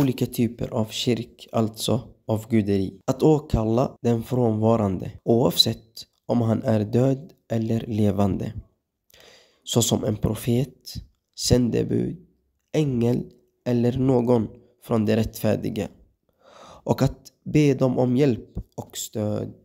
olika typer av kyrk, alltså av guderi. Att åkalla den frånvarande oavsett om han är död eller levande. Såsom en profet, sändebud, ängel eller någon från det rättfärdiga. Och att be dem om hjälp och stöd.